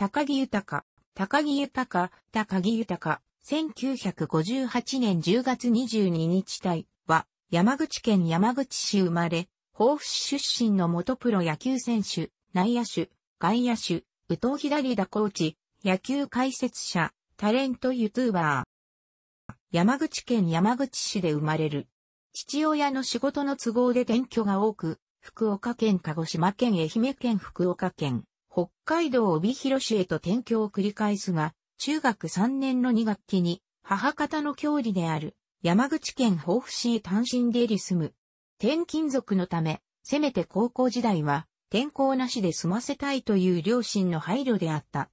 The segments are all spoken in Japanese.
高木豊、高木豊、高木豊、1958年10月22日体は、山口県山口市生まれ、甲府市出身の元プロ野球選手、内野手、外野手、宇藤左田コーチ、野球解説者、タレント YouTuber。山口県山口市で生まれる。父親の仕事の都合で転居が多く、福岡県鹿児島県愛媛県福岡県、北海道帯広市へと転居を繰り返すが、中学3年の2学期に、母方の郷里である、山口県防府市へ単身出入り住む。転勤族のため、せめて高校時代は、転校なしで済ませたいという両親の配慮であった。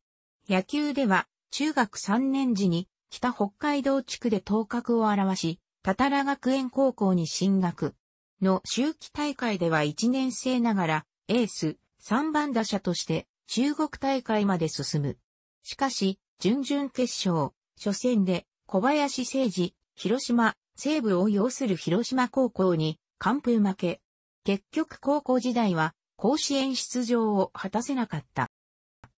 野球では、中学3年時に、北北海道地区で頭角を現し、たたら学園高校に進学。の秋季大会では1年生ながら、エース、3番打者として中国大会まで進む。しかし、準々決勝、初戦で小林誠治、広島、西部を擁する広島高校に完封負け。結局高校時代は甲子園出場を果たせなかった。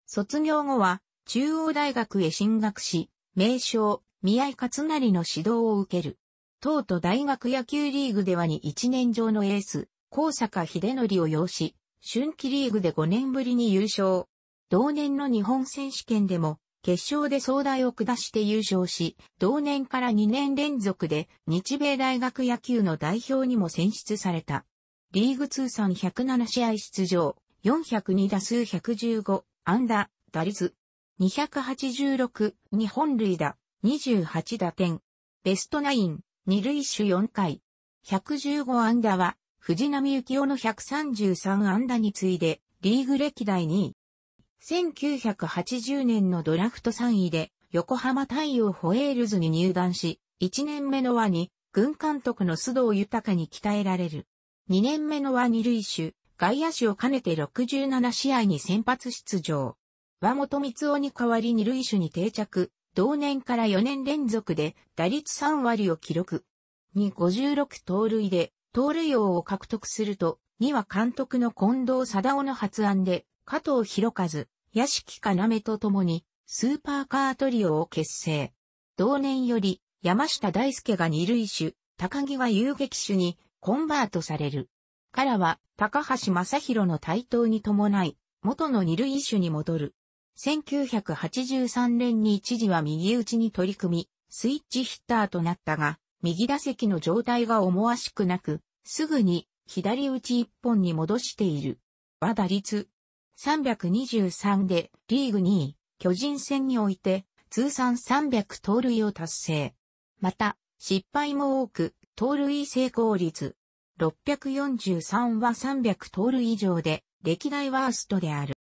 卒業後は中央大学へ進学し、名称、宮井勝成の指導を受ける。東都大学野球リーグではに一年上のエース、高坂秀則を擁し、春季リーグで5年ぶりに優勝。同年の日本選手権でも、決勝で総大を下して優勝し、同年から2年連続で日米大学野球の代表にも選出された。リーグ通算107試合出場、402打数115、安打、打率、286、日本塁打、28打点、ベストナイン、二塁手4回、115安打は藤波幸男の133安打に次いで、リーグ歴代2位。1980年のドラフト3位で、横浜太陽ホエールズに入団し、1年目の輪に、軍監督の須藤豊に鍛えられる。2年目の輪二塁手、外野手を兼ねて67試合に先発出場。和本光雄に代わり二塁手に定着、同年から4年連続で打率3割を記録。に5 6盗塁で盗塁王を獲得すると、2は監督の近藤貞夫の発案で、加藤博一、屋敷かなめと共に、スーパーカートリオを結成。同年より、山下大輔が二塁手、高木は遊撃手にコンバートされる。からは、高橋正宏の台頭に伴い、元の二塁手に戻る。1983年に一時は右打ちに取り組み、スイッチヒッターとなったが、右打席の状態が思わしくなく、すぐに左打ち一本に戻している。和打率323でリーグ2位、巨人戦において通算300盗塁を達成。また、失敗も多く、盗塁成功率643は300盗塁以上で歴代ワーストである。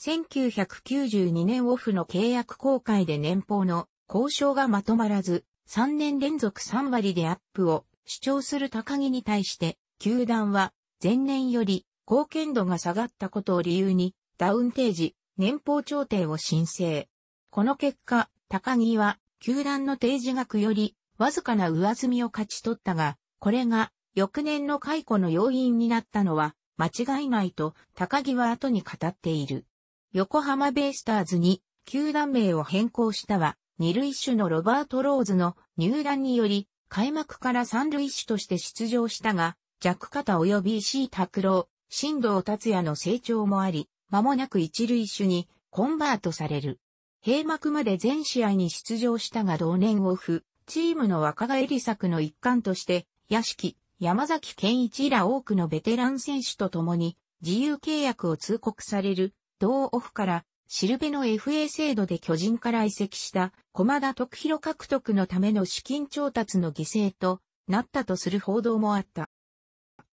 1992年オフの契約公開で年俸の交渉がまとまらず、3年連続3割でアップを主張する高木に対して、球団は前年より貢献度が下がったことを理由にダウン提示、年俸調停を申請。この結果、高木は球団の提示額よりわずかな上積みを勝ち取ったが、これが翌年の解雇の要因になったのは間違いないと高木は後に語っている。横浜ベイスターズに球団名を変更したは二塁手のロバート・ローズの入団により、開幕から三塁手として出場したが、弱肩及び石井拓郎、新藤達也の成長もあり、間もなく一塁手にコンバートされる。閉幕まで全試合に出場したが同年オフ、チームの若返り策の一環として、屋敷、山崎健一ら多くのベテラン選手と共に自由契約を通告される同オフからシルベの FA 制度で巨人から移籍した駒田徳弘獲得のための資金調達の犠牲となったとする報道もあった。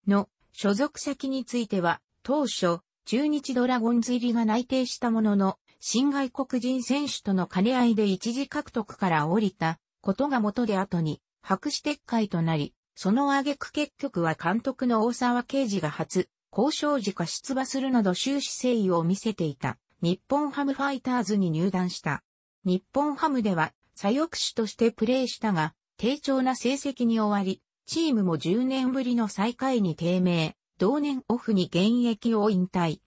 の、所属先については、当初、中日ドラゴンズ入りが内定したものの、新外国人選手との兼ね合いで一時獲得から降りたことが元で後に白紙撤回となり、その挙句結局は監督の大沢啓治が初、交渉時か出馬するなど終始誠意を見せていた。日本ハムファイターズに入団した。日本ハムでは左翼手としてプレーしたが、低調な成績に終わり、チームも10年ぶりの最下位に低迷、同年オフに現役を引退。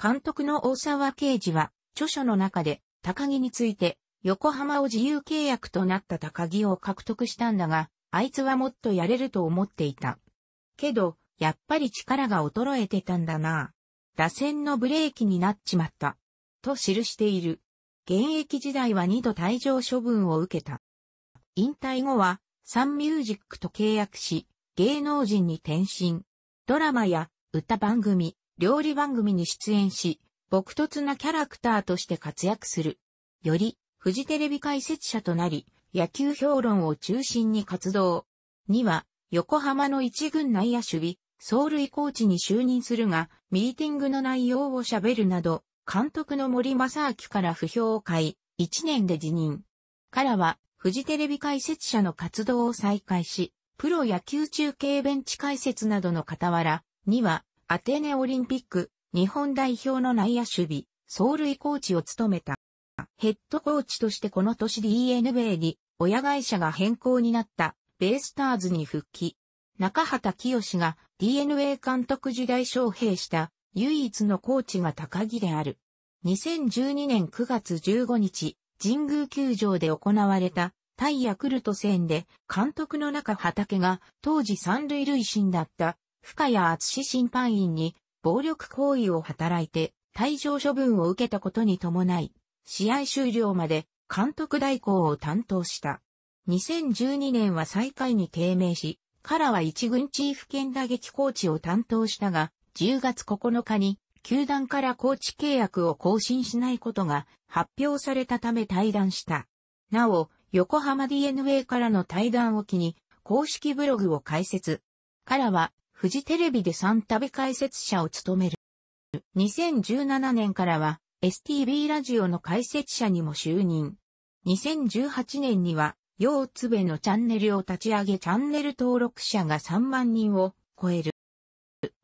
監督の大沢啓治は、著書の中で、高木について、横浜を自由契約となった高木を獲得したんだが、あいつはもっとやれると思っていた。けど、やっぱり力が衰えてたんだな。打線のブレーキになっちまった。と記している。現役時代は2度退場処分を受けた。引退後は、サンミュージックと契約し、芸能人に転身。ドラマや歌番組、料理番組に出演し、朴突なキャラクターとして活躍する。より、フジテレビ解説者となり、野球評論を中心に活動。には、横浜の一軍内野守備、走塁コーチに就任するが、ミーティングの内容を喋るなど、監督の森正明から不評を買い、1年で辞任。からは、フジテレビ解説者の活動を再開し、プロ野球中継ベンチ解説などの傍ら、には、アテネオリンピック、日本代表の内野守備、走塁コーチを務めた。ヘッドコーチとしてこの年 DNA に、親会社が変更になった、ベイスターズに復帰。中畑清が DNA 監督時代招聘した唯一のコーチが高木である。2012年9月15日、神宮球場で行われた対ヤクルト戦で監督の中畑が当時三塁塁審だった深谷厚審判員に暴力行為を働いて退場処分を受けたことに伴い、試合終了まで監督代行を担当した。2012年は最下位に低迷し、からは一軍チーフ兼打撃コーチを担当したが、10月9日に、球団からコーチ契約を更新しないことが発表されたため退団した。なお、横浜 DNA からの退団を機に、公式ブログを開設。からは、富士テレビで3旅解説者を務める。2017年からは、STB ラジオの解説者にも就任。2018年には、ようつべのチャンネルを立ち上げチャンネル登録者が3万人を超える。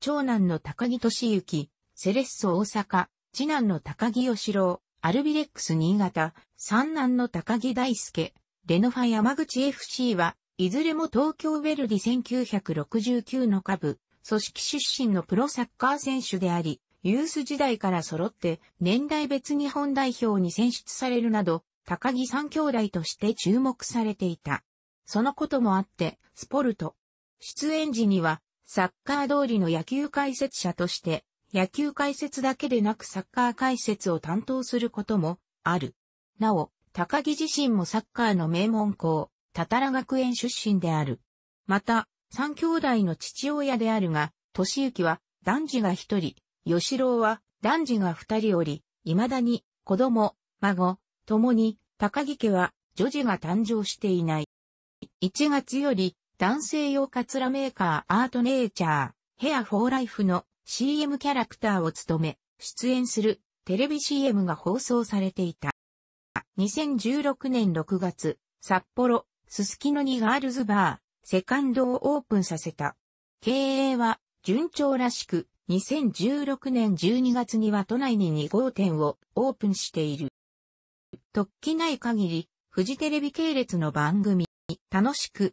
長男の高木俊之、セレッソ大阪、次男の高木義郎、アルビレックス新潟、三男の高木大輔、レノファ山口 FC は、いずれも東京ウェルディ1969の下部、組織出身のプロサッカー選手であり、ユース時代から揃って年代別日本代表に選出されるなど、高木三兄弟として注目されていた。そのこともあって、スポルト。出演時には、サッカー通りの野球解説者として、野球解説だけでなくサッカー解説を担当することもある。なお、高木自身もサッカーの名門校、たたら学園出身である。また、三兄弟の父親であるが、俊之は男児が一人、吉郎は男児が二人おり、未だに子供、孫、共に高木家は女児が誕生していない。1月より男性用カツラメーカーアートネイチャー、ヘアフォーライフの CM キャラクターを務め、出演するテレビ CM が放送されていた。2016年6月、札幌、すすきのにガールズバー、セカンドをオープンさせた。経営は順調らしく、2016年12月には都内に2号店をオープンしている。突起ない限り、フジテレビ系列の番組、楽しく、